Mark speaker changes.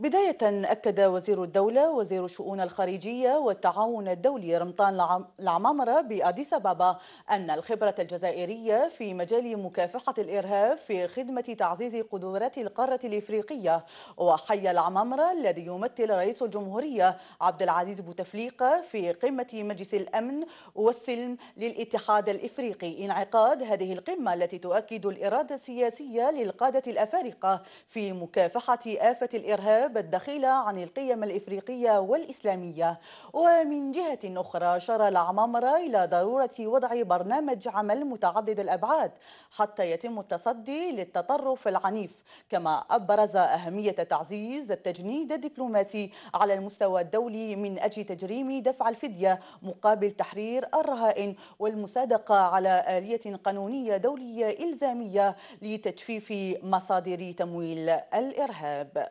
Speaker 1: بداية أكد وزير الدولة وزير الشؤون الخارجية والتعاون الدولي رمضان العمامرة بأديس أبابا أن الخبرة الجزائرية في مجال مكافحة الإرهاب في خدمة تعزيز قدرات القارة الإفريقية وحي العمامرة الذي يمثل رئيس الجمهورية عبد العزيز بوتفليقة في قمة مجلس الأمن والسلم للاتحاد الإفريقي انعقاد هذه القمة التي تؤكد الإرادة السياسية للقادة الأفارقة في مكافحة آفة الإرهاب شابت دخيلة عن القيم الإفريقية والإسلامية ومن جهة أخرى أشار العمامرة إلى ضرورة وضع برنامج عمل متعدد الأبعاد حتى يتم التصدي للتطرف العنيف كما أبرز أهمية تعزيز التجنيد الدبلوماسي على المستوى الدولي من أجل تجريم دفع الفدية مقابل تحرير الرهائن والمصادقة على آلية قانونية دولية إلزامية لتجفيف مصادر تمويل الإرهاب